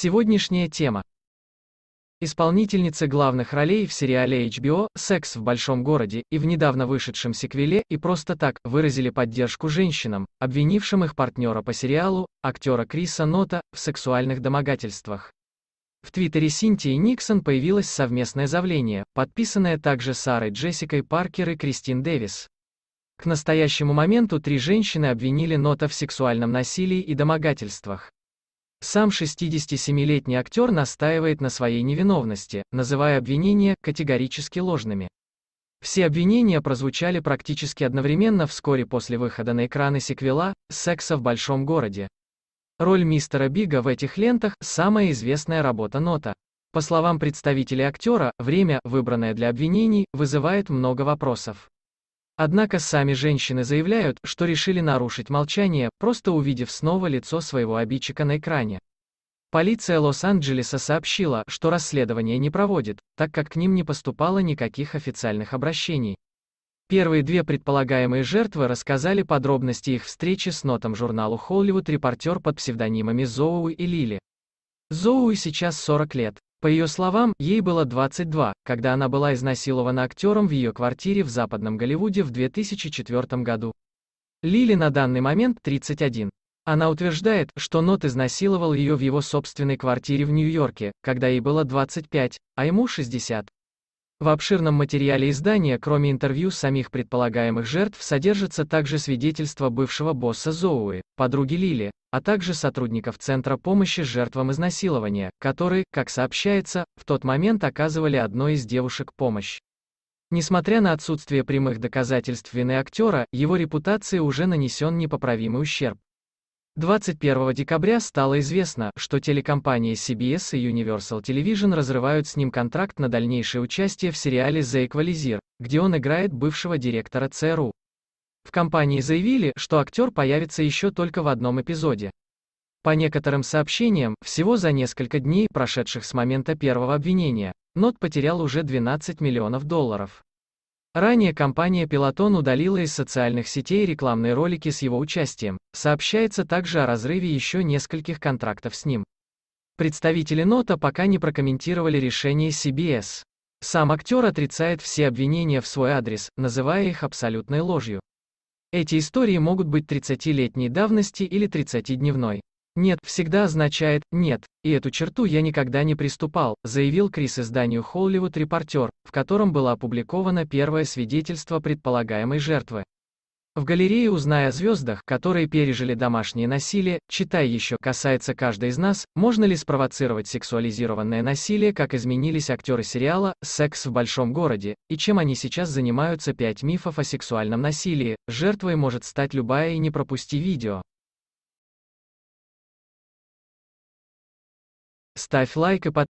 Сегодняшняя тема. Исполнительницы главных ролей в сериале HBO «Секс в большом городе» и в недавно вышедшем сиквеле и просто так выразили поддержку женщинам, обвинившим их партнера по сериалу, актера Криса Нота, в сексуальных домогательствах. В твиттере Синтии Никсон появилось совместное заявление, подписанное также Сарой Джессикой Паркер и Кристин Дэвис. К настоящему моменту три женщины обвинили Нота в сексуальном насилии и домогательствах. Сам 67-летний актер настаивает на своей невиновности, называя обвинения категорически ложными. Все обвинения прозвучали практически одновременно вскоре после выхода на экраны сиквела «Секса в большом городе». Роль мистера Бига в этих лентах – самая известная работа Нота. По словам представителей актера, время, выбранное для обвинений, вызывает много вопросов. Однако сами женщины заявляют, что решили нарушить молчание, просто увидев снова лицо своего обидчика на экране. Полиция Лос-Анджелеса сообщила, что расследование не проводит, так как к ним не поступало никаких официальных обращений. Первые две предполагаемые жертвы рассказали подробности их встречи с нотом журналу Hollywood репортер под псевдонимами Зоуи и Лили. Зоуи сейчас 40 лет, по ее словам, ей было 22, когда она была изнасилована актером в ее квартире в Западном Голливуде в 2004 году. Лили на данный момент 31. Она утверждает, что Нот изнасиловал ее в его собственной квартире в Нью-Йорке, когда ей было 25, а ему 60. В обширном материале издания, кроме интервью самих предполагаемых жертв, содержится также свидетельство бывшего босса Зоуи, подруги Лили, а также сотрудников Центра помощи жертвам изнасилования, которые, как сообщается, в тот момент оказывали одной из девушек помощь. Несмотря на отсутствие прямых доказательств вины актера, его репутации уже нанесен непоправимый ущерб. 21 декабря стало известно, что телекомпании CBS и Universal Television разрывают с ним контракт на дальнейшее участие в сериале «The Equalizer», где он играет бывшего директора ЦРУ. В компании заявили, что актер появится еще только в одном эпизоде. По некоторым сообщениям, всего за несколько дней, прошедших с момента первого обвинения, Нот потерял уже 12 миллионов долларов. Ранее компания Peloton удалила из социальных сетей рекламные ролики с его участием. Сообщается также о разрыве еще нескольких контрактов с ним. Представители Нота пока не прокомментировали решение CBS. Сам актер отрицает все обвинения в свой адрес, называя их абсолютной ложью. Эти истории могут быть 30-летней давности или 30-дневной. «Нет» всегда означает «нет», и эту черту я никогда не приступал, заявил Крис изданию Hollywood Reporter, в котором было опубликовано первое свидетельство предполагаемой жертвы. В галерее «Узнай о звездах», которые пережили домашнее насилие, читай еще, касается каждой из нас, можно ли спровоцировать сексуализированное насилие, как изменились актеры сериала «Секс в большом городе», и чем они сейчас занимаются, пять мифов о сексуальном насилии, жертвой может стать любая и не пропусти видео. ставь лайк и подписывайся.